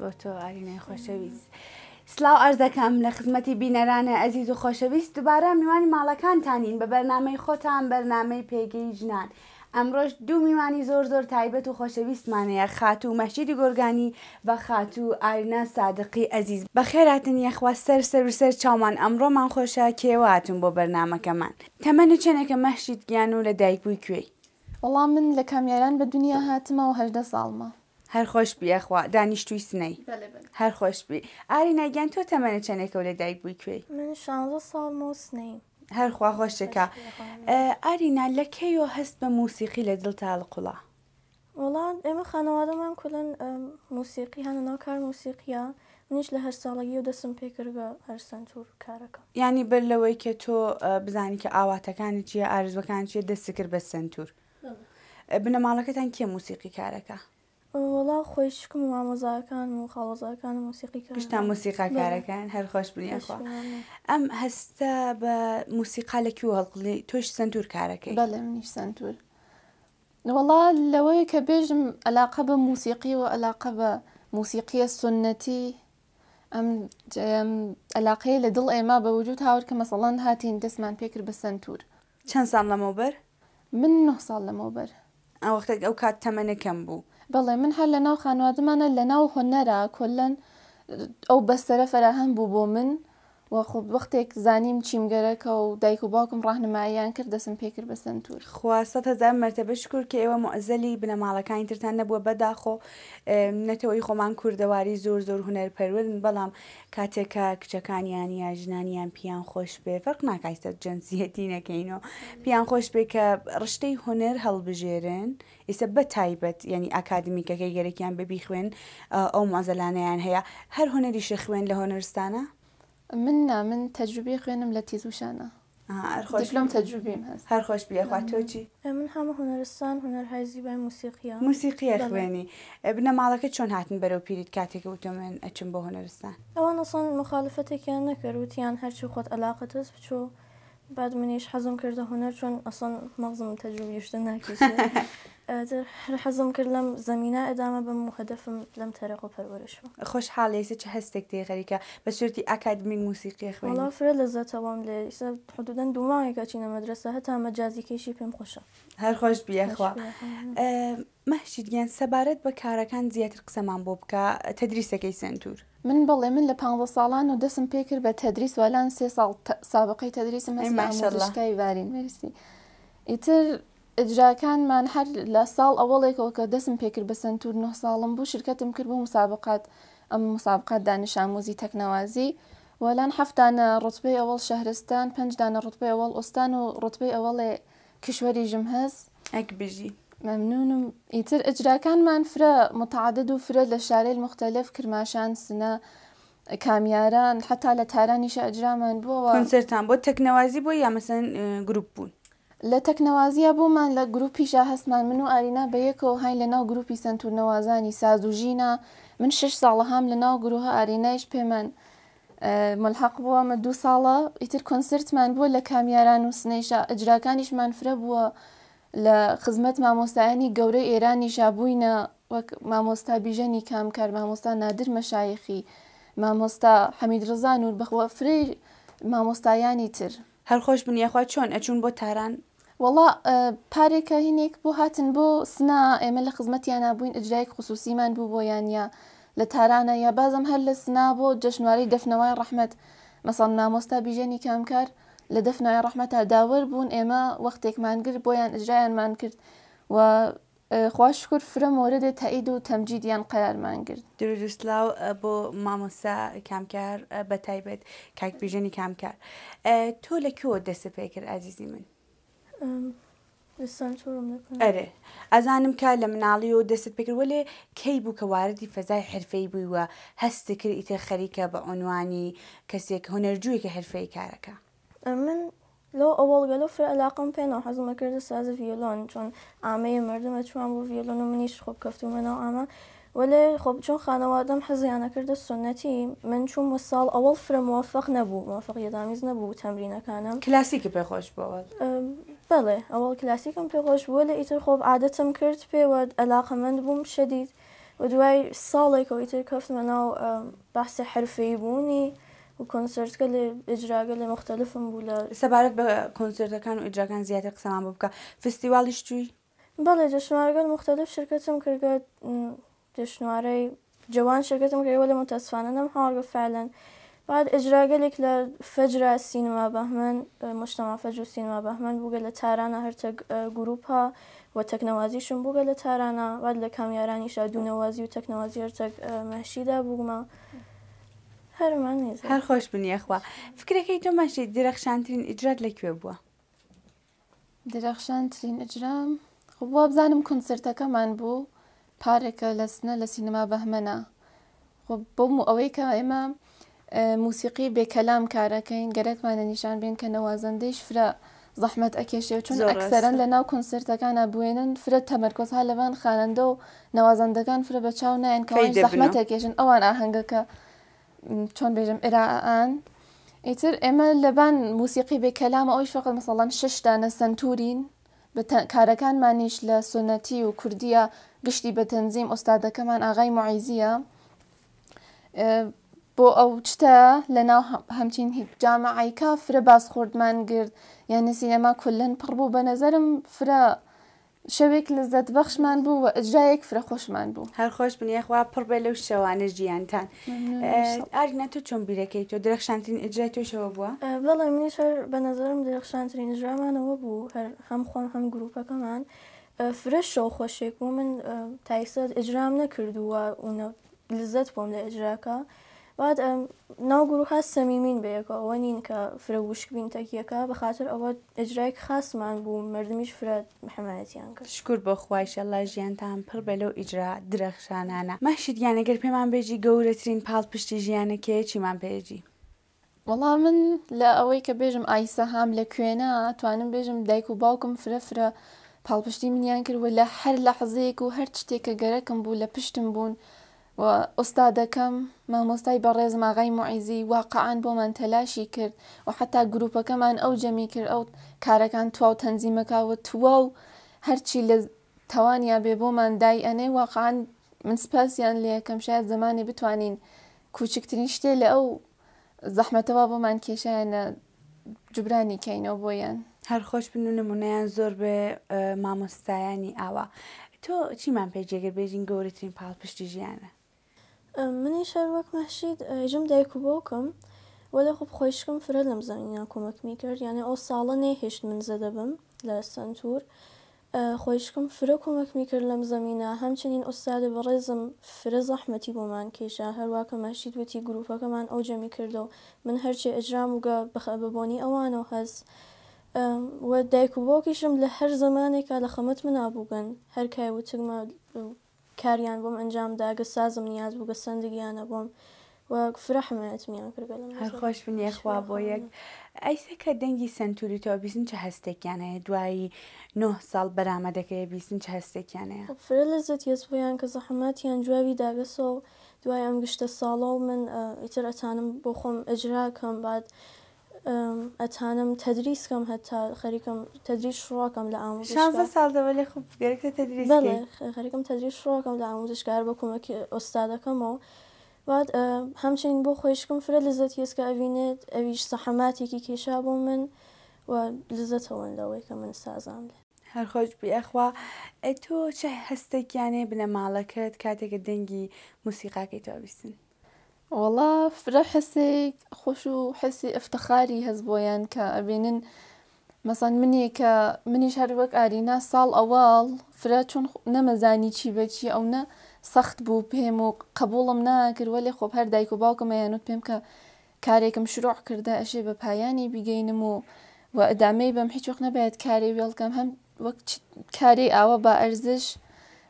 بۆ تۆ ئارینای خۆشەویست. سلااو ئەرزەکەم لە خزمەتی بینەرانە ئەزیز و خۆشەویست دووبارە میوانی ماڵەکانتانین بە بەرنمەی خۆتان بەرنمەی پێگەی ژنان. ئەمڕۆژ دوو میوانی زۆر زۆر تایبەت و خۆشەویستمانەیە خات و مەشیری گۆرگانی بە خات و ئارینا سادقی ئەزیز بە خێراتن یەخوا سەر سەروسەر چاومان ئەمڕۆمان خۆشە کێواتون بۆ بەرنمەکەمان تەمەە چێنەکە مەشید گیان و لە دایکبووی کوێی وەڵام من لە کامیاران بە دنیا هاتمە و هەدە ساڵمە هەر خۆش بیەخوا دانیشتوی سنەی هەر خۆش بی ئاری ناگیان تۆ تەمەە چەندێکە و لە دایک بووی کوێی من شانزە ساڵ موسنەی هەرخوا خۆشتەکە ئارینا لەکەیەوە هەست بە موسیقی لە دڵ تاڵ قوڵا وڵان ئێمە خانەوادەمان کولن موسیقی هەنە ناوکار موسیقیە منیش لە هەر ساڵەگی و دەسم پێکرد بە هەر سنتور کارەکە ینی بەر لەوەی کە تۆ بزانی کە ئاواتەکانی چیە ئارزوەکان چیە دەستکرد بە سنتور بنەماڵەکەتان کێ موسیقی کارەکە وڵا خوش شکم و ئامۆزاکان و خاڵۆزاکان و موسیقیکە شتا موسیقاکارەکان هەر خۆش بنیخوا ئەم هەستە بە موسیقا لەکی و هەڵقلی تۆش سندور کارەکەی بەڵێ منیش سندور وڵا لەوەی کە بێژم ئەلاقە بە موسیقی و ئەلاقە بە موسیقیە أم ئەم علاقة لە دڵ ئێمە بە وجود هاور مثلا مەسەڵەن هاتین دەستمان پێکرد بە سندور چەند ساڵ لەمەوبەر؟ من نه ساڵ لەمەوبەر أو وەختێک ئەو کات تەمەنەکەم بوو. بله من هەر لناو ناو خانوادمانە لە ناو هۆنەرا کۆلەن ئەو بەستەرە بو بوو من وە خوب وەختێک زانیم چیمگەرەکە و دایک و باوکم ڕاهنماییان کرد دەسم پێکرد بە سنتور خواستە هزار مەرتەبە شکر کە ئێوە مۆزەلی بنەماڵەکانی ترتان نەبووە بەداخۆ نەتەوەی خۆمان کووردەواری زۆر زۆر هوەرپەرورن بەڵام کاتێکە کچەکانیان یا ژنانیان پیان خۆش بێ فەرق ناکایستە جەنسیەتی نەکەینەوە پیان خۆش بێ کە ڕشتەی هوەر هەڵبژێرن ئێستا بە تایبەت ینی ئاکادمیکەکەی گەرەکیان ببی خوێن ئەو مازەلانەیان هەیە هەر هوەری شەخوێن لە هۆنرستانە من من تجربه زوشانا لە تجربه دیپلۆم هست هر خوش بیا خواه تو چی من هنرستان، هەمە موسیقی موسیقی بای موسیقیە موسیقیە خوێنی که چون هاتن بەرەو پیریت که تو من هنرستان؟ اصلا اصلا مخالفت که ئەسان هر هرچی خود علاقه ئەلاقەتەست بچو بعد منیش حزم کرده هنر چون اصلا مغزم تجربه ناکەشێ نکیشه. در کردم کردم زمینه به به مهدفم لم تەرەق و خوش حال ایسه چه دیگه غری که به صورتی ئەکادمین موسیقی حدودا دو ماه لێ حدودەن دوماوێکە چینە مەدرسە هەتا مەجازی پیم خوشم هر خوش بیا خواه. مەشید گیان سەبارەت بە کارەکان زیاتر قسەمان بۆ بکە تەدریسەکەی سنتور. من بەڵێ من لە پ ساڵان و دەسم پێکرد بە تەدریس وەلاان سێ ساڵ سابقەی تەدریسم ماشەکای وارین مرسی. ئیتر ئجراکانمان هەر لە ساڵ ئەوەڵێکەوە کە دەسم پێکرد بە سنتور 9 ساڵم بوو شرکتم کرد بۆ مسابقات ئەم مسابقات دانیشامۆزی تەکنەوازی. وەلاان هەفتانە ڕوتبەی ئەوەڵ شەهرستان پنجدانە ڕوتبەی ئەوەڵ ئۆستان و ڕوتبەی ئەوەڵێ کشوەری ژم هەست ئەک بژی. ممنونم ئیتر ئەجراکانمان فرە متعادد و فرە لە شارەی مختلف کرماشان سنە کامیاران حتا لە تارانیشە ئەجرامان بووەوە کنسەران بۆ تەکنەوازی بۆ یامەسەن گروپ بوون لە تەکنەوازیە بۆمان لە گروپیشە هەستمان من و ئارینا بەیەکەوە های لە ناو گروپی سنتورنەوازانی سازوژینە من شش ساڵەهام لە ناو گروهە ئارینایش پێمان ملحق بووەمە دوو ساڵە ئیتر کنسرتمان بووە لە کامیاران و سنەیشە ئەجراکانیشمان فرە بووە. لە خزمەت مامۆستایانی گەورەی ئێرانی شابووینە وەک مامۆستا بیژەنی کامکار مامۆستا نادر مەشایەخی مامۆستا حەمید ڕزان و بەخوە فری مامۆستایانی تر هەر خۆش بنیەخوا چۆن ئەچون بۆ تاران وڵا پارێکە هینێک بۆ هاتن بۆ سنا ئێمە لە خزمەتیان نبووین ئەجرایك خصوصیمان بوو بۆ یانیا لە تارانە یا بازم هەر لە سنا بۆ جەشنواری دەفنەوەی ڕەحمەت مەسەڵ مامۆستا بیژێنی کامکار لە دەفنای ڕحمەتا داوەر بوون ئێمە وەختێکمان گرت بۆیان ئجرایانمان کرد و خوشکر فرە مۆرەێ تەعید و تەمجیدیان قەرارمان کرد دروستلااو بۆ مامۆسا کامکار بە تایبێت کاکبیژنی کامکار تۆ لەکوەوە دەسە پێکرد ئازیزی من ئەرێ ئەزانم کە لە مناڵی و دەست پێکرد وەلێ کەی بوو کە واردی فەزای حرفەی بوویوە هەستکرد ئیتر خەریکە بە ئۆنوانی کەسێک هوەرجووی کە هەرفەی کارەکە من لو اول گلو فر پینا پێێنەوە حەزمە ساز ویولون چون عمه مردم مردمە بو بۆ ویولون خوب منیش و اما ولی خوب چون چون خانوادم حەزیانە یعنی کرده سنتی من چون اول اول فر موفق نبو موفق یدامیز کنم کلاسیک کلاسیک خوش بود؟ بله، اول کلاسیکم خوش بود ولی ایتر خوب عادتم کرد علاقه من بوم شدید و دوای ایتر کفت منو بحث حرفی بونی و کنسرت کلی اجرا کلی مختلفم هم بولا به کنسرت کن و اجرا کن زیاد قسم هم بکا فستیوالش چی؟ بله جشنوارگل مختلف شرکت هم کرد جشنواره جوان شرکت هم کرد ولی متاسفانه نم هارگو فعلا بعد اجرا کلی فجر سینما بهمن مجتمع فجر سینما بهمن بوگه ترانه هر تک گروپ ها و تکنوازیشون بوگه لتارانا بعد لکامیارانیش دونوازی و تکنوازی هر تک محشیده بوگما هەر خۆش بنیەخوا فکرەکەی تۆماشی درەخشانترین ئیجرات لەکوێ بووە درەخشانترین ئجرام خب بۆ بزانم کنسرتەکەمان بوو پارێکە لە سنە لە سینما بەهمەنا خب بۆم و ئەوەی کە ئێمە موسیقی بێکەلام کارەکەین گەرەکمانە نیشان بێن کە نەوازەندەیش فرە زەحمت ئەکێشێ چون ئەکسەرەن لە ناو کنسرتەکانە بوێنن فرە تەمەرکۆزها لەوان خانەندە و نەوازەندەکان فرە بە چاو نایەن کە زەحمەتەکێشن ئەوان ئاهەنگەکە چون بێژم ایران، ایتر اما لبن موسیقی به کلام ئەوی فقط شش ششدانە سنتورین کارکان لە سنتی و کردیا، گشتی تنظیم استاد کمان آقای معیزیە بۆ اوچتا چتە لەناو همچین هیچ جامعه که فرە باز خورد من گرد یعنی سینما پڕ پربو نظرم نظرم شەوێک لەزت بەخشمان بوو و ئەجایەک فرەخۆشمان بوو هەر خۆش بنیخوا پڕ بێ لەو شەوانە ژیانتان ئارینا تۆ چۆن بیرەکەی تۆ درەخشانترین ئەجای تۆشەوە بووە بەڵێ منیش بە نظرم درەخشانترین ژامانەوە بوو هەر هەم خۆم هەم گرروپەکەمان فرەش شەو خۆشێک بوو من تایسەت ئەجرام نەکردووە و لزت بۆم لە ئەجراکە. بعد ناو گروها سەمیمین بەیەکەوە ئەوە نین کە فرە وشکبین تەکیەکە بەخاطر ئەوە ئەجرایك خاصمان بوو مردمیش فرە حمایەتیان کرد شکر بۆ خوایشەله ژیانتان پڕ بە لەو ئیجرا درەخشانانە ماشید یانەگەر پێمان بێژی گەورەترین پاڵ پشتی ژیانەکەی چیمان پێێژی وەڵا من لە ئەوەی کە بێژم ئایسە هام لە کوێنە توانم بێژم دایک و باوکم فرەفرە پاڵپشتی منیان کردوە لە هەر لە حەزەیەک و هەر شتێکە گەرەکەم بوو لە پشتم بوون. ئۆستادەکەم مامۆستای بەڕێز ماغای معیزی واقعان بۆمان تەلاشی کرد و حتا گرروپەکەمان ئەو جەمی کرد ئەو کارەکان تواو تەنزیمەکاوە تووە و هەرچی لە تەوانیا بێ بۆمان دای ئەنەی واقعان من سپاسیان لە یەکەم شاید زمانی بتوانین کوچکترین شتێ لە ئەو زەحمەتەوە بۆمان کێشیانە جوبرانی کەینەوە بۆیان هەر خۆش بن و نمونەیان زۆر بێ مامۆستایانی ئاوا تۆ چیمان پێجێگەر بێژین گەورەترین پاڵ پشتی ژیانە منی شەر وەک مەشید ژم دایک و بۆکم وەدە خوب خۆشکم فرە لەم زانینا کۆمەک میکرد یانە ئەو ساڵە نەهێشت من زەدەبم لە سنتور خۆشکم فرە کۆمەک میکرد لەم زمینە هەمچنین ئوستادە بەڕێزم فرە زەحمەتی بۆمان کێشا هەروواکە مەشید وتی گرروپەکەمان ئەو جەمی کردە و من هەرچێ ئەجرام وگە بەخەببوونی ئەوانەوە هەست. وە دایک و بۆکیشم لە هەر زمانێکا لە خەمت منابووگەن هەرکای وتگمە کاریان بۆم ده گە سازم نیاز بوو گە سندگییانە بۆم فرحمێتمیان کردگەڵم هەرخۆش بن یەخوا یک ایسه که دنگی سنتوری تو بیسن چه هسته یعنی نه دوایی سال ساڵ که بیسن چه هسته هەستێکیانەیە خب، فر لذت یەسبیان کە که جوابی داگەسە و دوای ئەم گشتە امگشت و من ئیتر ئەتانم بۆ خۆم ئەجراکەم بعد ئەتانم تەدریس کەم هەتا خەریکم تەدریش شڕاکەم لە ئاموز ساڵدا ولی خوب گەرەێ تەدریس بله، خەریکم تەدریش شڕاکەم لە ئاموزشکار بە کومەکی ئۆستادەکەمەوە. بعد همچنین بۆ خۆشکم فرە لەزت هێسکە ئەوینێت ئەویش سەحەماتێکی کێشا بۆ من و لەزەتەوەن لەوەی کە من سازان لێ هەر خۆش بیخوا ئە تۆ چه هەستێکیانێ یعنی بنە ماڵەکەت کاتێکە دەنگی موسیقاکەی تۆبیستن وڵا فرە حسێک خۆش و حسی ئەفتەخاری هەز بۆیان کە ئەبێنن مەسان منێ کە منیش هەروەک ئارینا ساڵ ئەواڵ فرە چۆن نەمەزانی چی بەچی ئەو نە سەخت بوو پێم و قبولڵم ناکردوە لێ خۆپ هەر دایک و باوکم یانوت پێم کە کارێکم شروع کردە ئەشێ بە پایانی بگەینم و و ئەدامەی بەم هیچ وەخ نەبێت کاری وێڵکەم هەم وەک کاری ئاوە با ئەرزش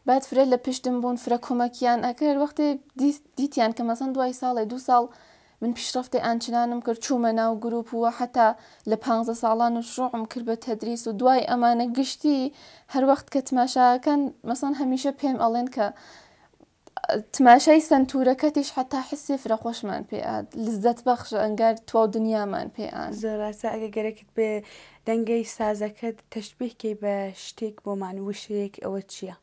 بعد فرە لە پشتم بوون فرە کۆمەکیان ئەکرد وەختێ دیتیان کە مەسەن دوای ساڵی دو ساڵ من پیشرفتی ئەچنانم کرد چوومە ناو گروپ ووە حتا لە پ ساڵان و شڕۆم کرد بە تەدریس و دوای ئەمانە گشتی هەروەخت کە تماشاکەن مەسەن هەمیشە پێم ئەڵێن کە تماشای سنتورەکەتیش حتا حسێ فرە خۆشمان پێات لزت بەخش ئەنگەر تۆ دنیامان پێیان زۆراسە ئەگە گەرەکت بێ دەنگەی سازەکەت تەشببیکەی بە شتێک بۆمان وشەیەک ئەوە چییە؟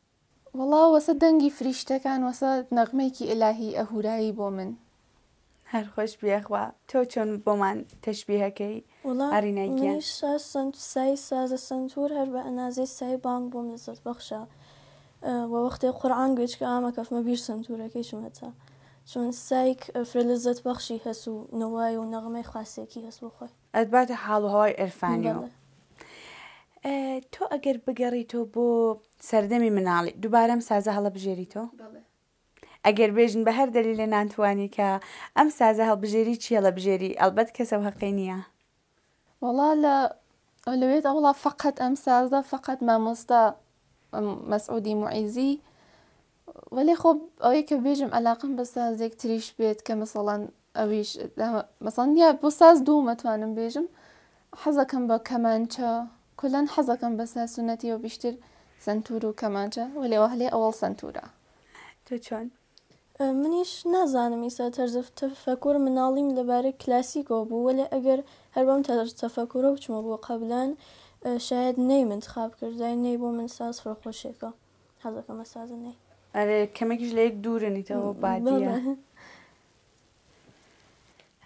دنگی فریشته کن فریشتەکان نغمه کی الهی اهورایی با من هر تو هەر خۆش بیەخوا تۆ چۆن بۆمان تەشببیەکەی سنت سای ساز سنتور هر بە انازی سای بانگ با من بۆ و وقتی قرآن وەختی که گوێچکە ئامە کەفمە بیر شما تا چون سایک فرلزت هست و نوای و نوای و نغمه خاصی خۆی ئەتباتە حاڵ ارفانیو تو اگر بگری تو با سردمی سەردەمی مناڵی دووبارەم سازە تو؟ بله اگر بە به هر دلیل نانتوانی کە ئەم سازە هەڵبژێری چیە لە بژێری ئەلبەت کەسە هەقی حقی نیا لە لویت اولا فقط ام سازه فقط ما مامۆستا مسعودی معیزی ولی خۆ ئەوەیە کە بێژم ئەلاقم بە یک تریش بیت که مثلا اویش مثلا یا بۆ ساز دوو مەتوانم بێژم با کمانچا کەمانچە کلەن حەزەکەم بە سنتی و بیشتر سنتور و کەمانجە و لێوە هەلێ ئەوڵ سنتورە تۆ چۆن منیش نازانم ئیسا تەرزەفەکوور مناڵیم لەبارەی کلاسیکۆ بوو وەلە ئەگەر هەر بەم تەرزەفەکوورە بچمە بۆ قبلان شاید نەی من خاب کردای نەی بۆ من ساز فرۆخۆشێکە حەزەکە مە سازن نەی کەمێکیش لە یەک دوورنیتەوە بادیە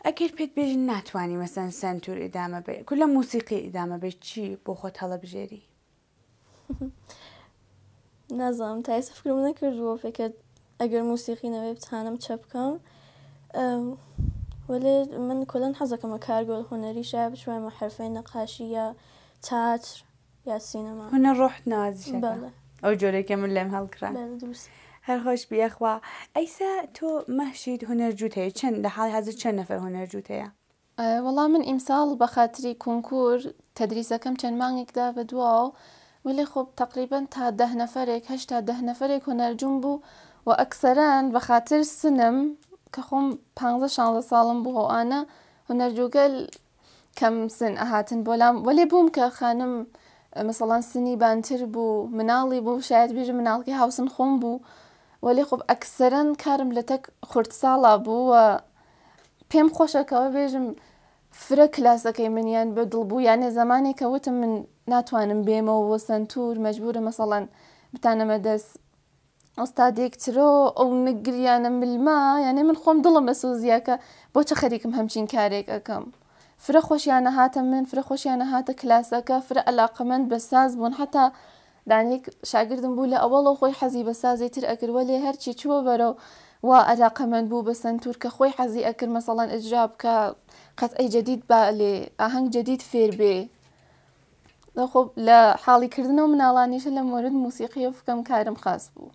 ئەگەر پێت بێژن ناتوانانی مەسەن سنتور ئیدامە بێ کول لە موسیقی ئیدامە بێت چی بۆ خۆت هەڵە بژێری نظرم. تا ئێستا فکرم نەکردووە فکر اگر موسیقی نەوێ بتانم چپ کنم. ولی من کلا کلەن حەزەکەمە کارگو هنری شای ما حرفه نقاشی یا تاتر یا سینما. هنر روح نازی شکا که بله. او جوری که من دوست بله، هر خوش خۆش بیەخوا ئەیسا تو مەشید هنر جوته چند؟ لە حاڵی چند نفر هنر جوته؟ یا وەڵام من امسال بخاطری کنکور کنکور کم چند مانگ دا و ولی خب تقریبا تا ده نەفرێک هشتا ده نەفرێک هوەررجوم بوو و ئەکسەران بە خاطر سنم کە خۆم پ شانزە ساڵم بوو ئەوانە هوەررجوگەل کەم سن ئەهاتن بۆلام وەێ بووم کە خانم مثلڵان سنی بانتر بوو مناڵی بوو شاید بێژ مناڵکی هاوسن خۆم بوو وەێ خب ئەکسەرەن کارم لە تەک خورد ساڵا بوو و پێم خۆشەکەەوە بێژم فرە کلاسەکەی منیان بە دڵبوو یانێ زمانێک کەوتم من ناتوانم بێمەوە وە سنتور مەجبورە مەسەڵەن بتانەمە دەست ئۆستادێکترۆ ئەو نگریانە ملما یانێ من خۆم دڵم بە سۆزیەکە بۆچە خەریکم هەمچین کارێک ئەەکەم. فرە خۆشیانە هاتە من فرە خۆشیانە هاتە کلاسەکە فرە ئەلاقەمەند بە ساز بوون حتا دانێک شاگردم بوو لە ئەوەڵە خۆی حەزی بە سازی تر ئەکردوە لێ هەرچی چووە بەرەو وا ئەلاقەمەند بوو بە سنتور کە خۆی حەزی ئەکرد مەسەڵەن ئجراب کە قەتعی جدید بالێ ئاهەنگ جدید فێر بێ لە حاڵیکردن و مناڵانیشە لە مورد موسیقی و فکەم کارم خاص بوو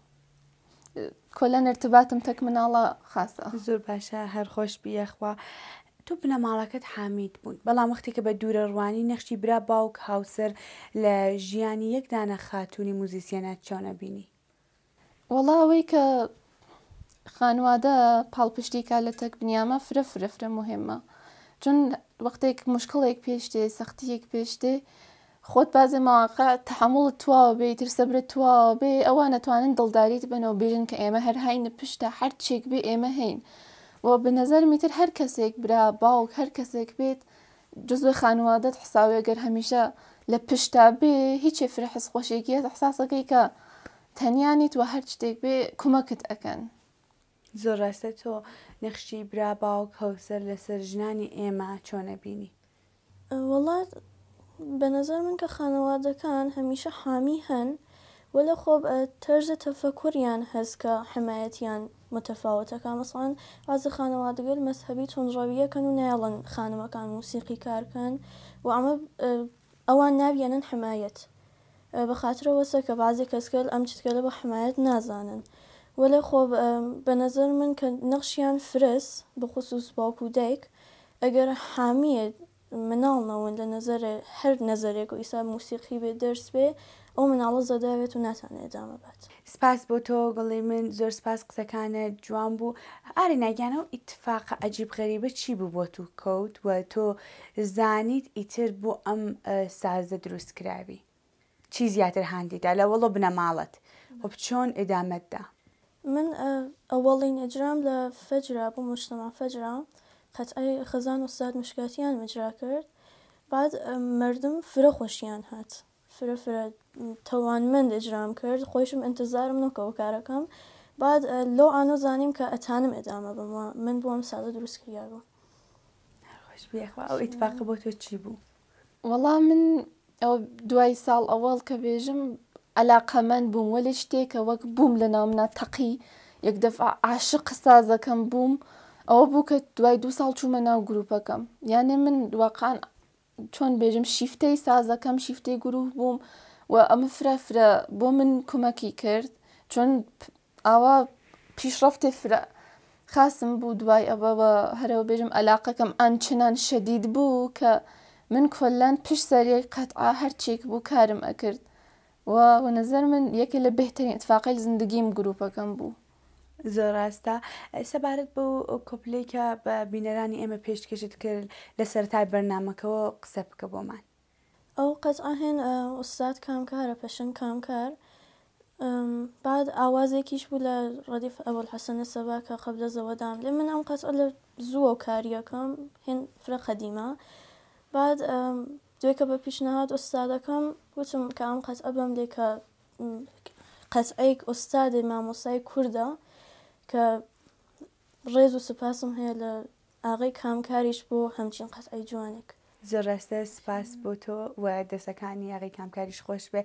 کۆلەن ارتباتم تەک مناڵە خاصە زۆر باشە هەر خۆش بیەخوا تو بنە ماڵەکەت حامید بوون بەڵام وختێکە بە دوورە ڕوانی نەخشی برا باوک هاوسەر لە ژیانی یەکدانە خاتونی موزیسیەنە چۆنە بینی وەڵاوەی کە خانوادە پاڵپشتیکە لە تەک بنیامە فرە فرەفرە مهمە چون وەختێک مشکڵێک پێشتێ سەختیەک پێشتێ خۆت بازێ ماواقع تحمل تواوە بێ تر سەبرە تواوە بێ ئەوان نەتوانن دڵداریت بنەوە بێژن کە ئێمە هەر هاینە پشتە هەر چێک بێ ئێمە هەین و بەنەزەر میتر هەر کەسێک برا باوک هەر کەسێک بێت جزوە خانوادەت حساوێ گەر هەمیشە لە پشتا بێ هیچێ فرە حسخۆشێکیە حساسەکەی کە تەنیانیت و هەر شتێک بێ کومەکت ئەەکەن. زۆر ڕاستە تۆ نەخشی برا باوک هەوسەر لەسەر ژنانی ئێمە چۆنە بینی وڵات بە نظر من کە خانەوادەکان هەمیشە حامی هەن وە لە خۆب تەرزە تەفەکوریان هەست کە حمایەتیان متەفاوتەکە مەسان ئازە خانەوادەگەر مەسهبی چۆنڕەویەکەن و نایڵن خانمەکان موسیقی کارکەن و ئەمە ئەوان ناویێنن حمایەت بە خاطرەوەسە کە بازی کەسکەل ئەم چتکەلە بە حمایەت نازانن. وەلە خۆ بە نظر من کە نەخشیان فرس بخصوص باوک و دایک ئەگەر حامیە مناڵ نەون لە نظرە هەر نظرێک و ئیسا موسیقی بێ دەرس بێ ئەو مناڵە زەداوێت و ناتوانێت ئەدامە بات سپاس بۆ تۆ گڵی من زۆر سپاس قسەکانە جوان بوو ئاری ناگیانە و ئیتفاقە ئەجیب غەریبە چی بوو بۆ تو کەوت وە تۆ زانیت ئیتر بۆ ئەم سازە دروستکراوی چی زیاتر هاندیدا لە وەڵۆ بنەماڵەت وە بچۆن ئێدامەتدا من اولین اجرام لە بمجتمع مجتمع مشتما ئای خزان خزان استاد مشکاتیان مجرا کرد بعد مردم فرا خوشیان هات فرا. توان من اجرام کرد خۆشم انتظارم نکەەوە کارەکەم بعد لو زنیم زانیم کە ادامه با ما. من درست کریا دروست کردم. خوش بێخوا او اتفاق بۆ تو چی بو والا من دوی سال اول که کە ئەلاقەمەند بووم وە لە شتێکە وەک بووم لە ناومنا تەقی یەک دەفع عاشق سازەکەم بووم ئەوە بوو کە دوای دو ساڵ چوومە ناو گرروپەکەم یانێ من دوقان چۆن بێژم شیفتەی سازەکەم شیفتەی گرروپ بووم و ئەمە فرەفرە بۆ من کومەکی کرد چۆن ئاوا پیشڕفتێ فرە خاسم بوو دوای ئەوەوە هەرەوە بێژم ئەلاقەکەم ئەن چنان شەدید بوو کە من کۆلەن پیش سەریەک قەتعا هەرچێک بوو کارم ئەکرد و و نظر من یکی لب بهترین اتفاقی زندگیم که با بینرانی ایم پیش کشید که لسر تای برنامه که و قصب که با من او قطعا هین استاد قەزعا هێن ئوستاد پشن پەشن کامکار. بعد ئاوازێکیش بوو لە ڕدیف اول حسن سبا که قبل لە زەوەدام من ئەم قطعا لزو و و کاریەکەم هین فرق خەدیمە بعد که بە پیشنەهات ئۆستادەکەم گوتم کە قطعه دی که لێ کە قەتعیک ئۆستادی مامۆسای کرده که ڕێز و سپاسم هەیە لە ئاغی کامکاریش بۆ همچین قطعه جوانک زۆر سپاس بۆ تو و دەسەکانی یاغی کامکاریش خوش به.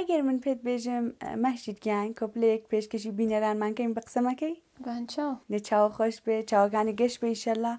اگر من پیش بێژم مەشید من که پێشکەشی بینەرانمانکەین بە قسەمەکەی؟ بانچاو نه چاو خوش بێ چاو گەشت بە انشالله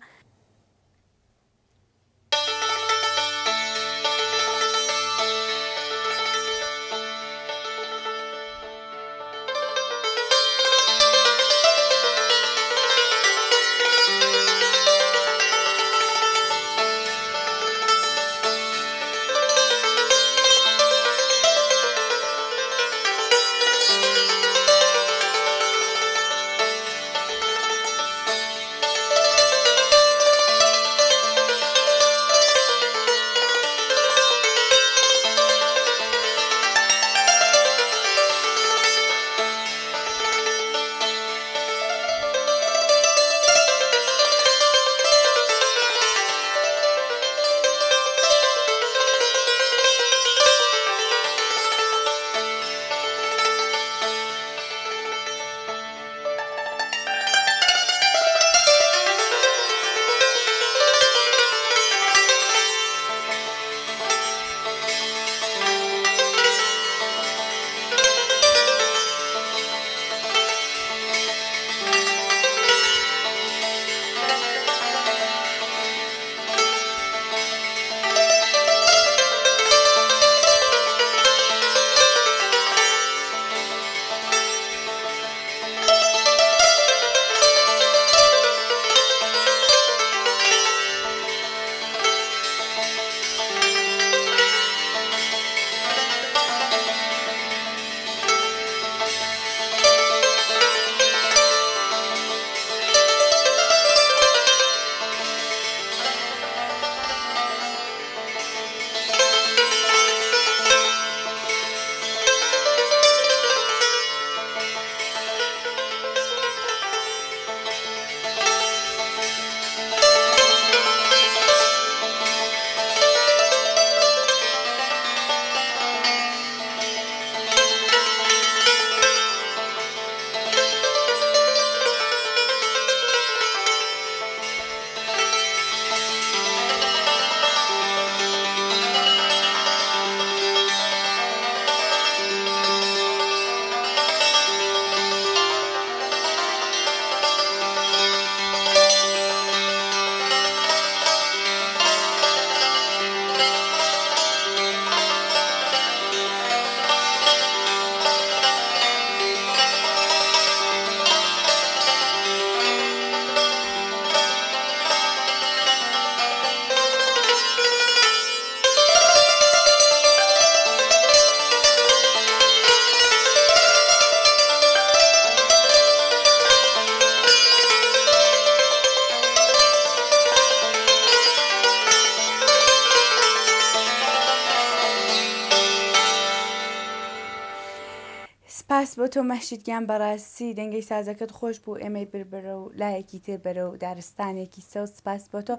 تۆ مەشتیان بەڕاستی دەنگی سازەکەت خۆش بوو ئێمەی بربرە و لایەکی تێ بەرە و دارستانێکی سە و سپاس بۆ تۆ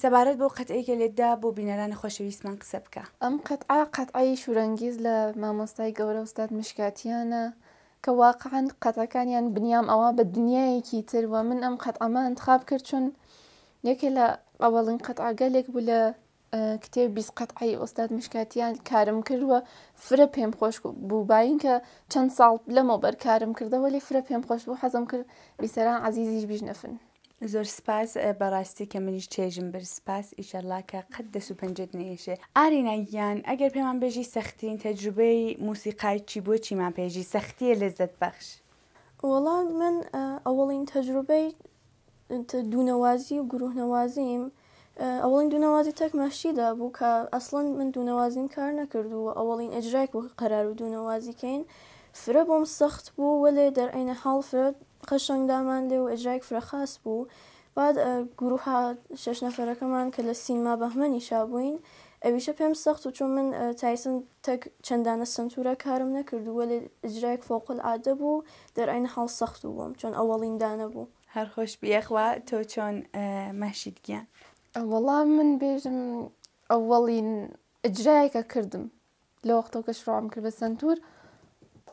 سەبارەت بۆ قەتەیەکە لێدا بۆ بینەران خۆشەویستمان قسە بکە ئەم قەتعا قەتعایی شورەنگیز لە مامۆستای گەورە ئوستاد مشکاتیانە کە واقعان قەتەکانیان بنیام ئەوە بە دنیایەکی تروە من ئەم قەت ئەمان انتخاب کرد چون یەکێ لە ئەوەڵین قەتعاگەلێک بوو لە کتێب بیسقەت عی ئۆستاد مشکاتیان کارم کردووە فرە پێم خۆش بوو باین کە چەند ساڵ لەمە بەرکارم کردەوە لێ فرە پێم خۆش بوو حەزم کرد بیسەران عزیزیش بیژنەفن. زۆر سپاس بەڕاستی کە منیش چێژم برسپاس ئیشەلاکە قەت دەس و پنجت نێشێ ئاریناییان ئەگەر پێمان بێژی سەختین تەجروبەی موسیقای چی بۆ چیمان پێژی سەختیە لەزت بەخش وەڵام من ئەوڵین تەجروبەی دوونەوازی و گرروهنەوازیم ئەوڵین دوونەوازی تەک مەشیدا بوو کە ئەسڵند من دوونەوازیم کار نەکردووە ئەوڵین ئەجرایك وە قەرار و دوونەوازیکەین فرە بۆم سەخت بوو وەێ دەرعینە حڵفرە قەشەنگدامان لێ و ئەجرایك فرەخاس بوو بعد گروها شش نەفەرەکەمان کە لە سینما بەهمەنی شابووین ئەویشە پێم سەخت و چۆن من تایسن تەک چەندانە سنتورە کارم نەکردووە لە ئەجرایك فۆقل عادە بوو دەرعینە حڵ سەخت و بووم چۆن ئەوڵین دانە بوو هەر خۆش بیەخوا تۆ چۆن مەشیدگیان وەڵا من بێژم ئەوڵین ئەجرایەکە کردم لە وەختەوە کە شڕام کرد بە سنتور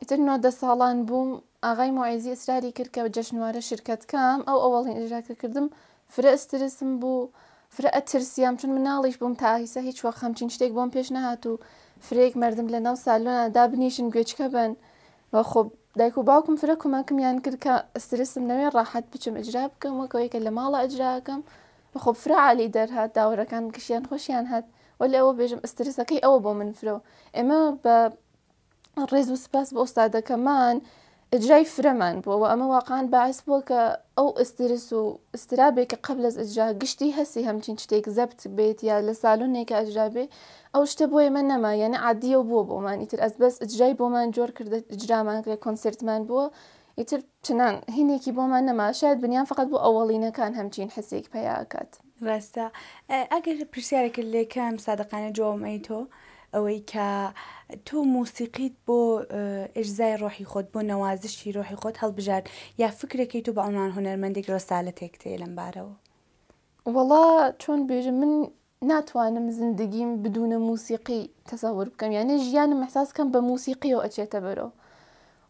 ئیتر نۆ دە ساڵان بووم ئاغای معیزی ئسراری کرد کە بە جەشنوارە شرکت کام ئەو ئەوڵین ئەجراکە کردم فرە ئەسترسم بوو فرە ئەترسیام چون مناڵیش بووم تا هیسە هیچ وە خەمچین شتێک بۆم پێش نهات و فرێک مردم لە ناو سالۆنە دابنیشن گوێچکە بن وە خۆب دایک و باوکم فرە کومەکمیان کرد کە ئەسترسم نەوێ ڕاحەت بچم ئەجرا بکەم وەکەوەیکە لە ماڵە ئەجراکەم. خب علي در هات داورەکان کشیان خۆشیان هات ولی ئەوە بێژم ئەسترسەکەی ئەوە بۆ من فرۆ ئێمە بە ڕێز و سپاس بۆ كمان اجاي فرمان بو واما واقعا باعث بووە کە ئەو ئسترس و استرابێککە قبل لە ئجا گشتی هەسی هەمچین شتێک زەبت بێت یا لە سالونێکە ئەجرابێ ئەو شتە بۆ ئێمە نەما یەنە عادیە بووە بۆمان ئیتر ئەس بو, ئجرای بۆمان جۆر کرد ئجرامان کرێ کۆنسرتمان بو ئیتر چنان هینێکی بۆمان نەماشاید بنیان فقط بۆ ئەوەڵینەکان هەمچین حسێک پێیاکات ڕاستە ئەگەر پرسیارێکت لێکم سادەقانە جۆمەی تۆ ئەوەی کە تۆ موسیقیت بۆ ئەجزای ڕۆحی خۆت بۆ نەوازشی ڕۆحی خۆت هەڵبژار یا فکرێکی تۆ بە ئەوان هوەرمەندێک ڕۆسالەتێک تێ لەم بارەوە وەڵا چۆن بێژم من ناتوانم زندگیم بدونە موسیقی تەسەور بکەم یانە ژیانم مەساسکەم بە موسیقی و ئەچێتە بەرەوە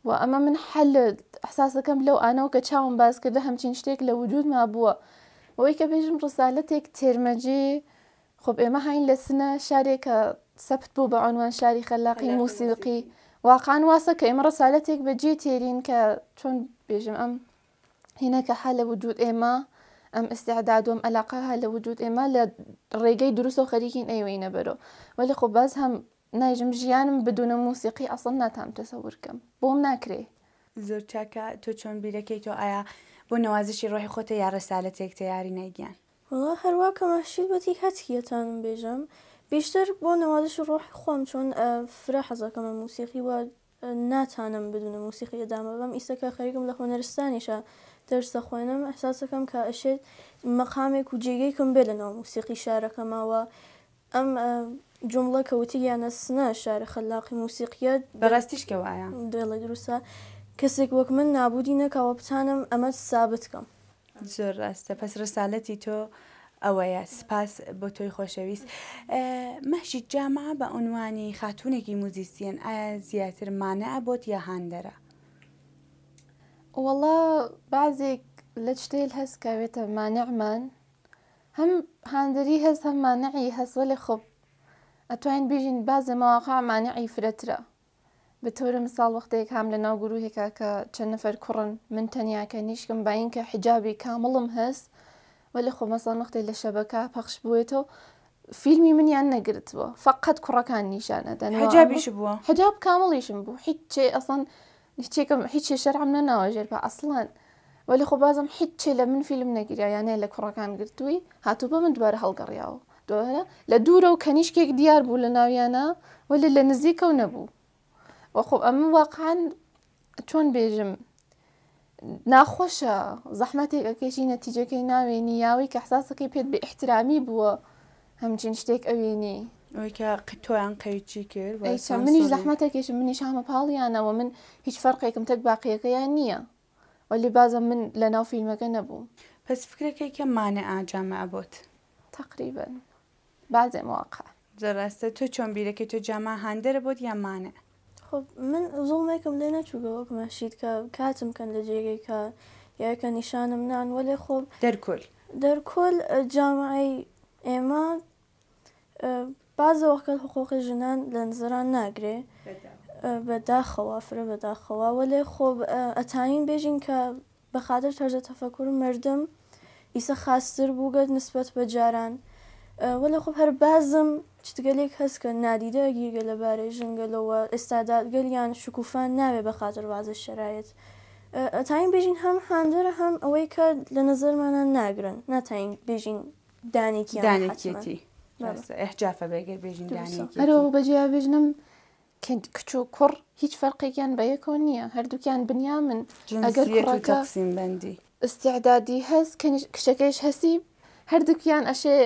وأما من حل ئەحساسەکەم كم لو انا چاوم باس كده هم شتێک لە وجود مابووە ويك بيجم بێژم ڕسالەتێک تێرمەجێ خب اما هاین لسنا سنە سبت بو بعنوان شاري خلاقي موسيقي واقعا واسا واقعان واسە کە ئێمە ڕسالەتێک بەجێ تێرین کە چۆن بێژم حال وجود اما ام استعداد ئەلاقاها علاقة وجود اما لريقي ڕێگەی دروست و خەریکین ئەیوەی أيوة نەبەرەوە ولی خۆ باز هەم نجم جیانم بدون موسیقی کم. بوم نکری بکەم بۆم تو چون چاکە که تو آیا بو نوازشی روح خود یا رسالت یک تیاری نایگیان وڵا هەروە هت که تانم بیجم. بیشتر نوازش روح خوام چون چۆن فرا حەزەکەمە موسیقی و ناتانم بدون موسیقی بم. که که خەریکم لە خۆنەرستانیشە درس خوانم احساس کە که اشید و کجیگی کم بلنو موسیقی و ام جمڵە کەوتی یانە سنە شارە خەلاقی موسیقیە بەڕاستیشکە وایە دڵی دروستە کەسێک وەک من نابودی نەکەوە بتانم ئەمە سابتکەم زۆر ڕاستە پس ڕسالەتی تۆ ئەوەیە سپاس بۆ تۆی خۆشەویست مەشی جاما بە ئەوانوانی خاتونێکی موزیسیەن ئایا زیاتر مانەە بۆت یاهاندەرە وەڵا بازێک لە شتێل هەست کەوێتە مانەعمان هەم هاندری هەست هەم مانەعی هەسوە لێ خۆپ ئەتوانین بژین بازەمەواقع مانی عیفرەترە بە تۆرە مثال وەختەیەک هام لە ناو گرروهێکا کە چەند نەفەر کوڕن من تەنیاکە نیشکم باین کە حیجابی کامڵم هەست وە لە خۆ مەسان وەختی لە شەبەکە پەخش بووێتەوە فیلمی منیان نەگرتووە فقط کوڕەکان نیشانەدەن حجابیش بووە حجاب کامڵیشم بوو هیچ چێ ئەسان هیچێکم هیچ شەرعم نەناوەژێر بە ئەسڵان وەلی خۆ بازم هیچ چێ لە من فیلم نەگیریا یانێ لە کوڕەکان گرتووی هاتوو بە من دووارە هەڵگەڕیاوە لە دوورە و کەنیشکێک دیار بوو لە ناویانە وەلی لە نزیکە و نەبوو وەخۆ ئەمە واقعان چۆن بێژم ناخۆشە زەحمەتێک ئەکێشی نەتیجەکەی ناوێنی یاوەی کە حساسەکەی پێت بە احترامی بووە هەمچین شتێک ئەوێنی تۆیان قەیچی کرد منیش زەحمەتێکێش منیش هەمە پاڵیانەوە من هیچ فەرقێکم تەک باقیەکەیان نییە وەلی بازە من لە ناو فیلمەکە نەبوو پس فکرەکەی کە مانە ئاجامە ئەبت تقریبن. بعض مواقع درسته تو چون بیره که تو جمع هندره بود یا معنی خب من ظلم یکم چو نچوگو که محشید که کاتم کن لجیگه که یا که نشانم نان ولی خب در کل در کل جامعه ایما بعض وقت حقوق جنان لنظران ده بداخوا فره بداخوا ولی خب اتاین بیجین که به خاطر طرز تفکر مردم ایسا خاصتر بوگد نسبت به جاران وەلا خۆ هەر بازم چتگەلێک هەست کە نادیدە گیرگە لە بارەی ژنگەلەوە ئێستادادگەلیان شکوفان ناوێ بە خاطر وازە شرایەت. تاین بێژین هەم هاندرە هەم ئەوەی کە لە نظرمانە ناگرن ناتین بێژین دانێکی دانێکێتی ئەحجافە بەگەر بێژین هەرەوە بەجیابێژنم که کچو کوڕ هیچ فرقی فەرقێکیان هر نییە هەردووکیان بنیا من ئەگەر تقسیم بەندی استعدادی هست هەست کشەکەیش هەسی هەردووکیان ئەشێ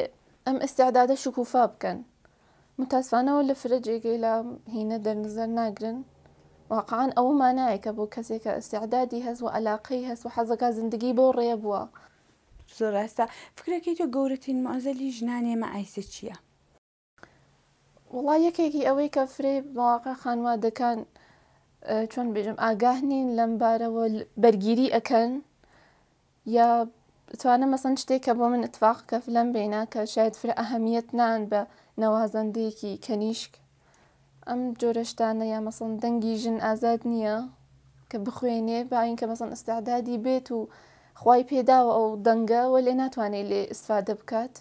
ئەم ئستعدادە شکوفا بکەن متاسفانەوە لە فرەجێگەی لە هینە دەرنزەر ناگرن واقعان ئەوەمان نایکە بۆ کەسێکە ئستعدادی هەز و علاقی هەست و حەزەکە زندگی بۆ ڕێ بووە زۆر ڕاستە فکرەکەی تۆ گەورەترین مازەلی ژنانێمە ئایسە چییە؟ وڵای یەکێکی ئەوەی کە فرێ مواقع خانوا دەکەن چۆن بێژم ئاگاه نین لەم بارەوە بەرگیری ئەەکەن یا بتوانم مەسەن شتێک کە بۆ من اتفاق کە فلم بینە کە شاید فر ئەهەمیت نان بە نەوازەندەیەکی کەنیشک ئەم جۆرەشتانە یا مەسن دەنگی ژن ئازاد نییە کە بخوێنێ باین کە مەسن ئستعدادی بێت و خی پێداوە ئەو دەنگە وە لێ ناتوانێت لێ ئستفادە بکات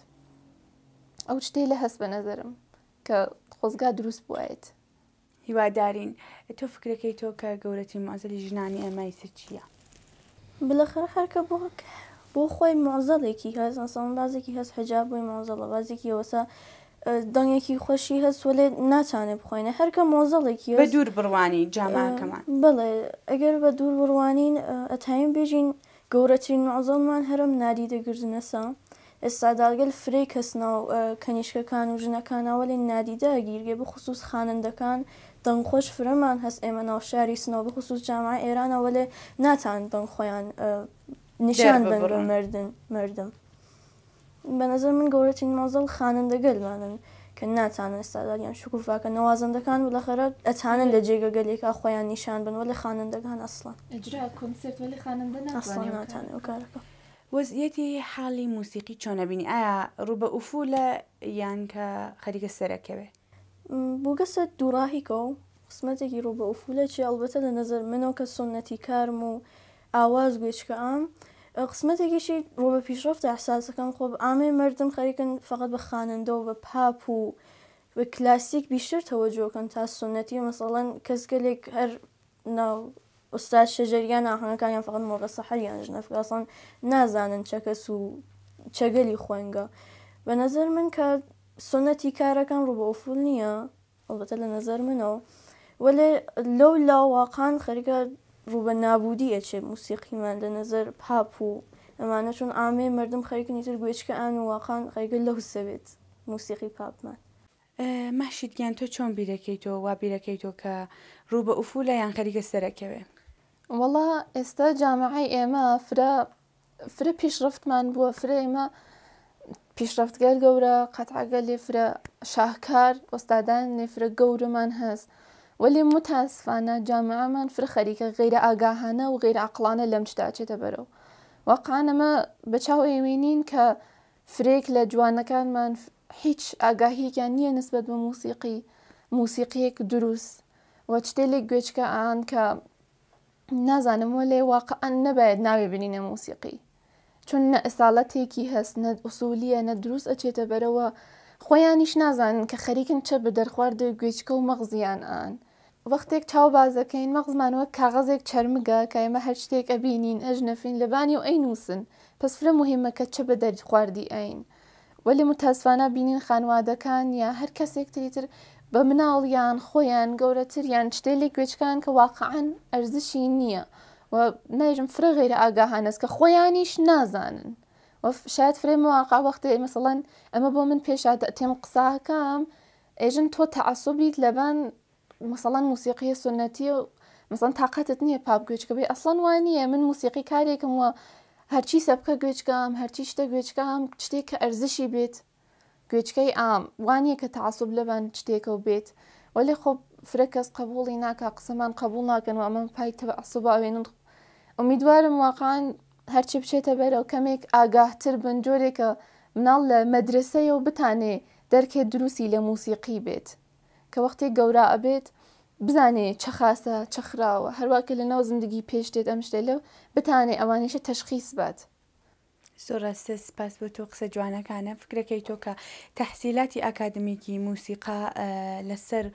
ئەو شتێ لە هەست بە نەزرم کە خۆزگا دروست بوویت هیوادارین تۆ فکرەکەی تۆ کە گەورەتی مازەلی ژنانی ئەمای سەر چییە؟ بلەخر هەرکە بۆ بۆ خۆی مۆزەڵێکی هەز ئەسان بازێکی هەست حجاب بووی مۆزەڵە بازێکی وەسە دەنگێکی خۆشی هەست وەێ ناچانێ بخۆینە هەرکە مۆزەڵێکی بە دوور بڕوانی جاماکەمان بڵێ ئەگەر بە دوور بڕوانین ئەتایم بێژین گەورەترین مۆزەڵمان هەرم نادی دەگرزنەسا ئێستا داگەل فرێ کەسناو کەنیشکەکان و ژنەکانەوە لێن نادیدا گیرگێ بە خصوص خانندەکان دەنگخۆش فرەمان هەست ئێمە ناو شاری سنەوە بە خصوص جامع ئێرانەوە لێ ناتان دەنگخۆیان نیشان بن بۆ مردن مردم بە نظر من گەورەترین مازەڵ خانندەگەلمانن کە ناتانن ئێستاداریان شکوفاکە نەوازندەکان و لەخەرە ئەتانن لە جێگە گەلێکا خۆیان نیشان بن و لە خانندەکان ئەسڵان ئەسڵان ناتانێ و کارەکە. وەزیەتی حاڵی موسیقی چۆنەبینی ئایا ڕوبە ئوفو لە یان کە خەریکە سەرەکەوێ بووگەسە دووڕاهیکە و قسمەتێکی ڕوبە ئوفولە چی ئەڵبەتە لە نظر منەوە کە سنەتی کارم و ئاواز قسمت قسمەتێکیشی رو به پیشرفت ئەحساسەکەم خب، ئامێ مردم خریکن فقط خاننده و به پاپ و به کلاسیک بیشتر توجه کن تا سنتی سنەتی هر هر استاد شجریان ئوستاد کن ناهنگەکانیان یعنی فقط مۆگە سەحریان ژنەفقاسان چه چەکەس و چگلی خوێنگە به نظر من که سنتی کارکن رو به ئۆفول نییە البته لە نظر منو ولی لەو لاواقان خەریکە ڕووبە نابودی ئەچێ موسیقیمان لە نظر پاپ و ئەمانە چۆن ئامێ مردم خەریکنی تر گوێچکە ئان و واقان ڕێگە لەو سەوێت موسیقی پاپمان ماشید گیان تۆ چۆن بیرەکەیتەوە وا بیرەکەیتەوە کە ڕوو بە ئوفو لە یان خەریکە سەرەکەوێ وەڵا ئێستا جامعی ئێمە فرە فرە پیشرفتمان بووە فرە ئێمە پیشرفتگەر گەورە قەتعگە لێفرە شاهکار ئۆستادان لێفرە گەورەمان هەست ولی متاسفانه جامعەمان فر خەریکە غیرە ئاگاهانە و غیرە عقلانە لەم چداچێتە بەرەو وەقانەمە بەچاو ئێوێنین کە فرێک لە جوانەکانمان هیچ ئاگاهیەکیان نییە نسبت بە موسیقی موسیقیەک دروست وە شتێلێک گوێچکە ئان کە نازانمەوە لێ واقعەن نەباید ناوێ بنینە موسیقی چون نە ئەساڵەتێکی هەست نە ئووسولیە نە دروست ئەچێتە بەرەوە خۆیانیش نازانن کە خەریکن چە بە دەرخوارد گوێچکە و مەغزیان ئان. وەختێک چاو بازەکەین مەغزمانەوە کاغەزێک چرمگە کە ئێمە هەر شتێک ئەبینین ئەژ نەفین لەبانی و ئەی نووسن پسفرە مهمەکە چە بە دەری خواردی ئەین. وەلی متاسفانە بینین خانوادەکان یا هەر کەسێک تریتر بە مناڵیان خۆیان گەورەتریان شتێ لێ گوێچکان کە واقعان ئەرزشی نییە و نایژم فرە غیرە ئاگاهانەست کە خۆیانیش نازانن. شاید فرێم واقع وەختی مەسەڵەن ئەمە بۆ من پێشا تێم قساکەم ئێژن تۆ تەعسوبیت لەبەن مەسەڵەن موسیقی سنەتی و مەسەن تااقەتت نییە پاپگوێچکە بێ ئەسڵەن وانە من موسیقی کارێکم وە هەرچی سەبکە گوێچکەم هەرچی شتە گوێچکەم شتێک کە ئەرزشی بێت گوێچکەی ئام وانە کە تەعسوب لەبەن شتێکەوە بێت ولی خۆب فرەکەس قبوڵی ناکە قسەمان قبول ناکەن و ئەمە پای تەعسوباوێن امیدوارم واقعان هەرچی بچێتە بەرەو کەمێک ئاگاهتر بن جۆرێکە مناڵ لە مەدرسەیە و بتانێ دەرکێ دروسی لە موسیقی بێت کە وەختێک گەورە ئەبێت بزانێ چە خاسە چەخراوە هەروواکە لە ناو زندگی پێش دێت ئەم شتێ لەو بتانێ ئەوانێشە تەشخیص بات. زۆر ڕاستە سپاس بۆ تۆ قسە جوانەکانە فکرەکەی تۆکە تەحسیلاتی ئاکادمیکی موسیقا لەسەر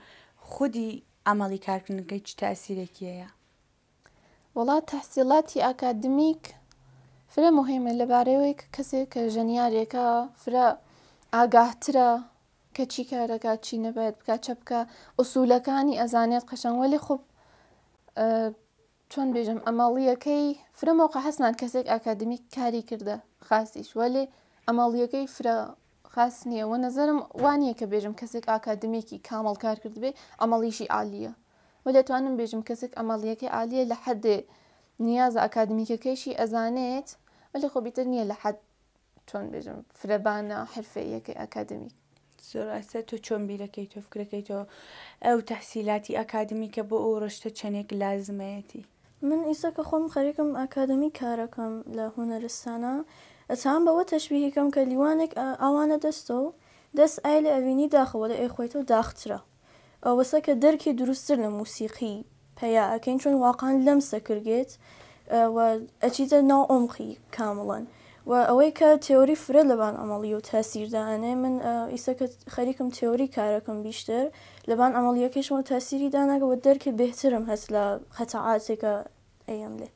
خودی ئەمەڵی کارکردنەکەی چ تاسیرێکیەیە وڵات تەحسیلاتی ئاکادمیک فرە مهمە لەبارەیەوەی کە کەسێک کە ژەنیارێکە فرە ئاگاهترە کە چی کارەکە چی نەبێت بکە چە بکە ئوسولەکانی ئەزانێت قەشەوەلی خوب چۆن بێژم ئەمەڵیەکەی فرەمەوقع حەسنان کەسێک ئاکادمی کاری کردە خاستیش وەێ ئەمەڵیەکەی فرە خاص نییە و نظرم وانییە کە بێژم کەسێک ئاکادمێکی کامەڵ کار کرد بێ ئەمەڵیشی عالیە و دەتوانم بێژم کەسێک ئەمەڵیەکەی عالیە لە حەدێ نیازە ئاکادمیکەکەیشی ئەزانێت ولی خۆ بیتر نییە لە حد چۆن بێژم فرەبانە حرفەیەەکەی ئەکادمیک زۆر ئەسە تۆ چۆن بیرەکەی تۆ فکرەکەی تۆ ئەو تەحسیلاتی ئەکادمیکە بۆ ئەو ڕشتە چەندێک لازمەتی من ئیسەکە خۆم خەرێکم ئاکادمی کارەکەم لە هوەرستانە ئەچان بەوە تەشببیهەکەم کە لیوانێک ئەوانە دەستۆ و دەست ئای لە ئەوینی داخەوە لە ئەیخۆیت و داخترە ئەوەسە کە دەرکی دروستتر لە موسیقی پیا ئەکەین چۆن واقعان لەم سەکرگێت ئەچیتە ناو ئۆمقی کامڵەن و ئەوەی کە تێوری فرە لەبان ئەمەڵی و تاسیردانێ من ئیسەکە خەریکم تێوری کارەکەم بیشتر لەبان ئەمەڵیەکەشمە تاسیری داناگەەوە دەرکە بهترم هەست لە خەتەعاتێکە ئەم لێ.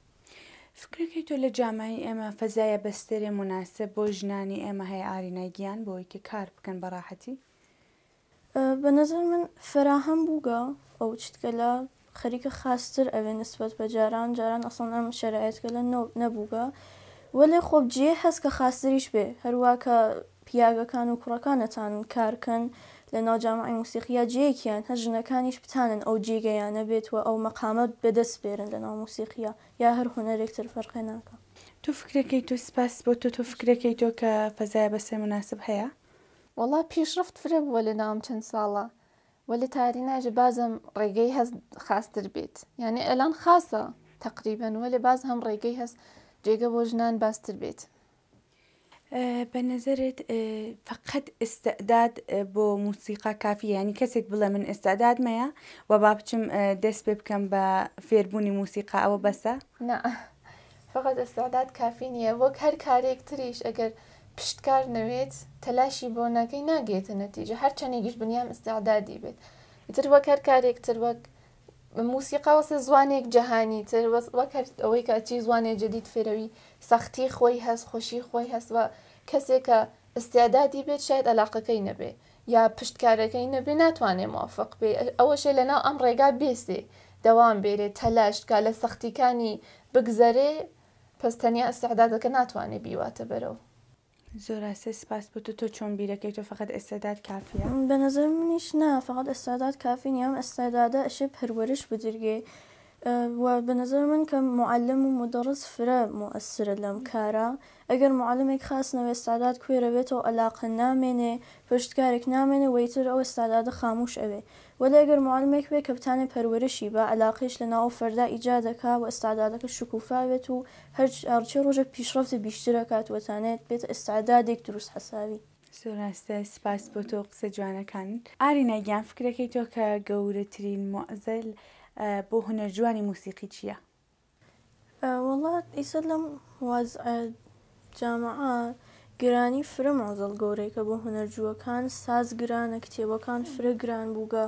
فکرەکەی تۆ لە جامعی ئێمە فەزایە بەستێرێ مناسب بۆ ژنانی ئێمە هەیە ئارینەگیان بۆی کە کار بکەن بەڕاحەتی؟ بەنظر من فراهم بووگە ئەو چتکە لە خەریکە خاستر ئەوێ نسبت بە جاران جاران ئەسڵ ئەم شەرایەتکە لە نەبووگە وەێ خۆب جێ هەست کە خاستریش بێ هەروواکە پیاگەکان و کوڕەکانتان کارکەن لە ناوجامعی موسیقیە جەیەکیان هەژنەکانیش بتانن ئەو جێگەیانە بێت و ئەو مەقامەت بەدەست بێرن لە ناو موسیقیە یا هەر هوەرێکتر فەرقی ناکە تو فکرەکەی تو سپاس بۆ تو تۆ فکرەکەی تۆ کە فەزای بەسێ مناسب هەیە؟ وڵا پیشرفت فرە بووە لە ناوم چەند ساڵە ولی تاریناژ بازم ڕێگەی هەست خاستر بێت یعنی ئەلان خاصە تقریبن ولی باز هەم ڕێگەی هەست جێگە بۆ ژنان بازتر بێت بە نظرت فقط ئستعداد بۆ موسیقا کافی ینی کەسێک بڵێ من ئستعدادمەیە و با بچم دەست پێ بکەم بە فێربوونی موسیقا ئەوە بەسە؟ نه فقط ئستعداد کافی نییە وەک هەر کارێک تریش ئەگەر پشتکار نەوێت تەلاشی بۆ ناکەی ناگێتە نەتیجە هەر چەندێکیش بنیام ئستعدادی بێت ئیتر وەک هەر کارێک تر وەک موسیقاوەسە زوانێک جەهانی تر وەک ئەوەی کە چی زوانێ جدید فێرەوی سەختی خۆی هەست خۆشی خۆی هەستوە کەسێکە ئستعدادی بێت شاید ئەلاقەکەی نەبێ یا پشتکارەکەی نەبێ ناتوانێ موافق بێ ئەوەشێ لەناو ئەم ڕێگا بێسێ دەوام بێرێت تەلاشتکە لە سەختیکانی بگزەرێ پستەنیا ئەستعدادەکە ناتوانێت بیواتە بەرەوە زورا سه سپاس بود تو چون بیرکی تو فقط استعداد کافیه به نظر منیش نه فقط استعداد کافی نیام استعداده اشی پرورش بدرگی اه، و به نظر من که معلم و مدرس فره مؤثر لم کاره اگر معلمك خاص نو استعداد کوی ربیت علاقه نامینه پشتکارک نامینه ویتر او استعداد خاموش اوه وەلا گەر معلمێک وێ کە بتانێ پەروەرشی بە علاقیش لە ناو فەردا ئیجا دەکا و ئستادادەکە شکوفاوێت و هەرچێ ڕۆژە پیشڕەفتی بیشترەکات وەتانێت بێت ئستادادێک دروست حساوی. سوراستە سپاس بۆ تۆ قسە جوانەکان ئاری نایگیان فکرەکەی تۆ کە گەورەترین معزل بۆ هونەرجوانی موسیقی چییە؟ وڵات ئیسە لەم جامعە گرانی فرە مازەڵ گەورەیەکە بۆ هەنەرجووەکان ساز گرانە کتێبەکان فرە گران بووگە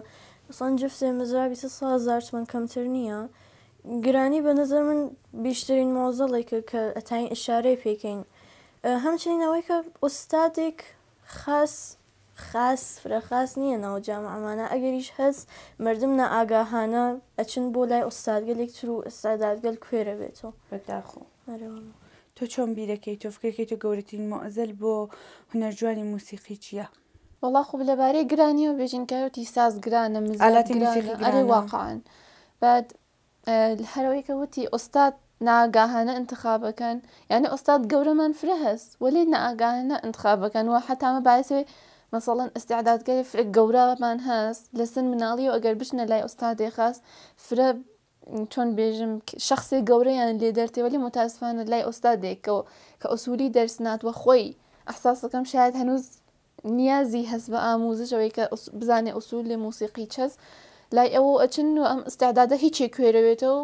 ئەسان جفتێ مزرابی سازار من کەمتر نییە گرانی بە نظر من بیشترین مۆزەڵێکە کە ئەتاین ئشارەی پێکەین هەمچنین ئەوەی کە ئوستادێک خاص خاص فرەخاس نییە ناوجام ئەمانە ئەگەریش هەست مردم نە ئاگاهانە ئەچن بۆ لای ئوستادگەلێک تر و ئستادادگەل کوێرە بێتەوە بەداخۆ تۆ چۆن بیرەکەی تۆ فکرەکەی تۆ گەورەترین مۆزەل بۆ هوەرجوانی موسیقی چییە؟ وڵا خوب لەبارەی گرانیەوە بێژین کاوتی سازگرانە مزالاتیگرانە واقعان بعد اه، هەرەوەی کە وتی ئۆستاد ناگاهانە انتخابەکەن یعنی ئۆستاد گەورەمان فرە هەست وەلی ناگاهانە انتخابەکەن و حتامە باعثەوەی مثلا استعدادگەری فرە گەورامان هەست لە سن مناڵی و ئەگەر بشنە لای ئۆستادێ خاست فرە چۆن بێژم شخصی گەورەیان لێ دەرتێوەلی متاسفانە لای ئۆستادێکەوە کە ئۆسووری دەرسناتوە خۆی ئەحساسەکەم شاید هەنوز نیازی هەست بە ئاموزشەوەی کە بزانێ ئوسول لێ موسیقی چەس لای ئەوە ئەچن و ئەم ئستعدادە هیچی کوێرەوێتەوە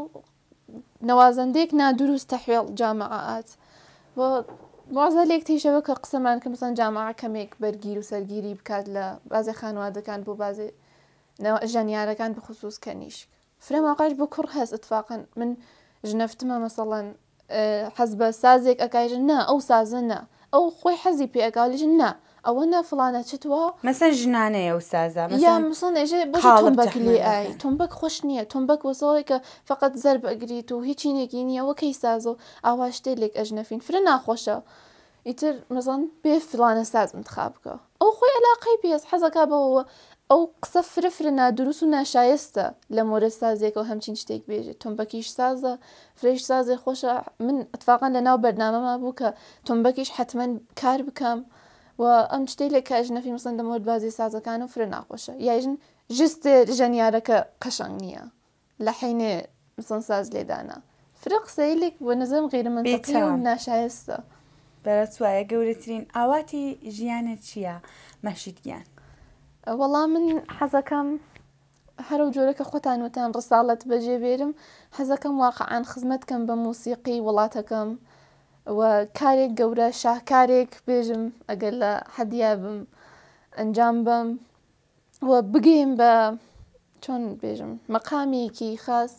نەوازەندێک نادروست تەحوێڵ جامعات بۆ وازە لێک تیشەوە کە قسەمان کە مثلەن جامعە کەمێک بەرگیر و سەرگیری بکات لە بازێ خانوادەکان بۆ بازێ ژەنیارەکان بخصوص کە نیشک فرێما قاش بۆ کوڕ هەست اتفاقن من ژنەفتمە مەسەڵەن اه، حەز بە سازێک ئەکایژن نا ئەو سازە نا ئەو خۆی حەزی پێگاڵیژن نا ئەوە نا فلانە چتوە مەسەر ژنانەیە و سازە یا مسڵێژێ بەکلی ئای تۆمبەک خۆش نییە تۆمبەک وەسەڵی کە فقط زەر فقط زرب هیچی نێکی نییەوە او كي سازو او شتێک ئەژنەفین فرە ناخۆشە ئیتر مەزان بێ فلانە ساز انتخاب بکە ئەو خۆی علاقەی پێس حەزەکە بەوە او قصه فرفرنا دروسنا و ناشایستە سازه که همچین هەمچین شتێک بێژێت تۆمبەکیش سازە فرێش سازێ من اتفاقا لناو برنامه ما بو که تنبکیش حتما کار بکم و ئەم شتەی اجنه فی مسن دەمۆرد بازی کانو فرنا خوشه یا اجن جست جنیاره که قشنگ نیا حینێ مسن ساز لێدانا فرە قسەی لێک بۆ نەزم غیرە من ناشایستە بەرە گورترین آواتی جیانه چیا چییە وەڵا من حەزەکەم هەرو جۆرەکە خۆتان وتان ڕساڵەت بەجێ بێرم حەزەکەم واقعان خزمەتکەم بە موسیقی وڵاتەکەم کارێک گەورە شاهکارێک بێژم ئەگەر لە حەدیا بم ئەنجام بم بگەیم بە چۆن بێژم مەقامێکی خاص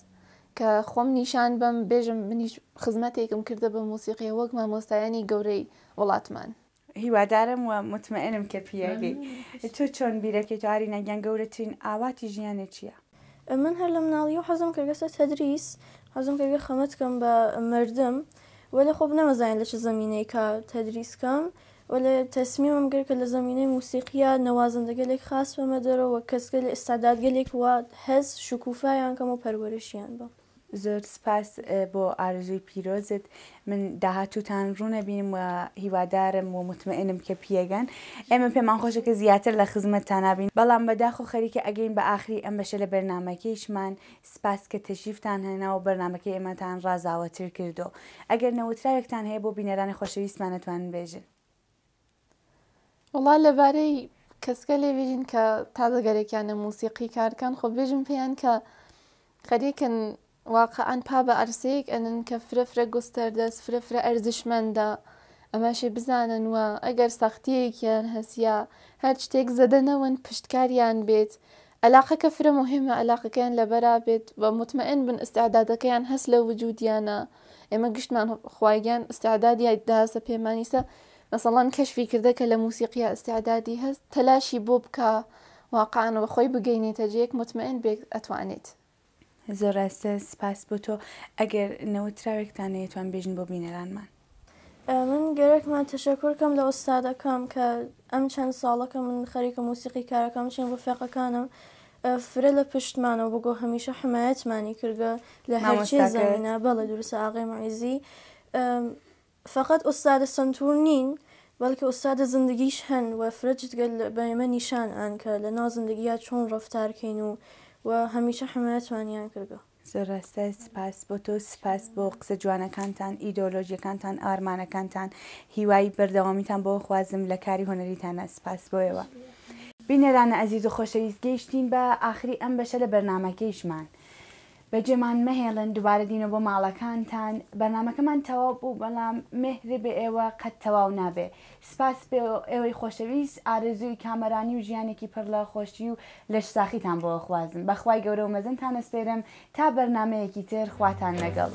کە خۆم نیشان بم بێژم منیش خزمەتێکم کردە بە موسیقی وەک مامۆستایانی گەورەی وڵاتمان. هیوادارم و مطمئنم کە پیاگەی تۆ چۆن بیرەکەی تو ئارینە گەنگەورەترین ئاواتی ژیانە چییە؟ من هەر لە مناڵی و حەزم کردگەسە تەدریس حەزم کردگە خەمەتکەم بە مردم وە لە خۆب نەمەزانین لە چه زمینەی کە تەدریسکەم وە لە تەسمیمم گر کە لە زمینەی موسیقیە نەوازندەگەلێک خاص بەمە دەرەوە کەسگە لە ئستادادگەلێک وات هەز شکوفایان کەم و پەروەرشیان بە. زۆر سپاس بۆ ئارزووی پیرۆزت من داهاتووتان ڕوونەبینم و هیوادارم و مطمئنم کە پێگەن ئێمە پێمان خۆشەکە زیاتر لە خزمەتتان نابین بەڵام بەداخ و خەریکە ئەگەین بە ئاخری ئەم بەشە لە بەرنمەکەیشمان سپاس کە تەشیفتان هێنا و بەرنمەکە ئێمەتان ڕازاوەتر کردو ئەگەر نەوتراوێکتان هەیە بۆ بینەرانی خۆشەویستمانەتوان بێژن وڵا لەبارەی کەسکە لێبێژین کە تازەگەرێکیانە موسیقی کارکان خۆ بێژم پێیان کە خەریکن واقعا پا بە ئەرسەیەکەنن کە فرەفرە گوستەردەست فرەفرە ئەرزشمەندە ئەماشێ بزانن وە ئەگەر سەختەیەکیان هەسیە هەر شتێک زەدەنەوەن پشتکاریان بێت ئەلاقەکە فرە علاقه ئەلاقەکەیان لەبەرا بێت بە مطمئن بن ئستعدادەکەیان هەست لە وجودیانە ئێمە گشتمان خوایگیان ئستعدادی داسە پێمانیسە مەسەڵان کەشفی کردە کە لە موسیقیە ئستعدادی هەست تەلاشی بۆ بکە واقعان وە خۆی بگەینێتە جەیەک مطمئن بێت ئەتوانێت. زۆر اگر بۆ را ئەگەر تو هم بۆ بینەرانمان من من من ل استاده کام که کە چند چەند که من خەریکە موسیقی کارەکەم چین بۆ فێقەکانم فرە لە پشتمانەوە بگو همیشه حمایت کردگە لە هەرچی زمینه بله دوورسە آقای معیزی فقط ئۆستادە سنتور نین بەڵکە ئۆستادە زندگیش هەن و فرجت به من نشان که لنا زندگی ها چون چۆن ڕفتارکەین و و هەمیشە حمایەتوانیان کردو با سپاس بۆ تۆ سپاس بۆ قسە جوانەکانتان ئیدۆلۆژیەکانتان تن هیوایی بەردەوامیتان با خوازم لە کاری پس سپاس بۆیەوە بینەرانە عزیز و خۆشەویست گەیشتین بە ئاخری ئەم برنامه کیش من بەجێمان مەهێڵن دووارە دینە بۆ ماڵەکانتان بەنامەکەمان تەواو بوو بەڵام مهرێ بێ ئێوە قەت تەواو نابێ سپاس پێ ئێوەی خۆشەویست ئارزووی کامەرانی و ژیانێکی پڕ لە خۆشی و لەش ساخیتان بۆ خوازن بەخوای گەورە و مەزنتان ئەسپێرم تا بەرنمەیەکی تر خواتان لەگەڵ.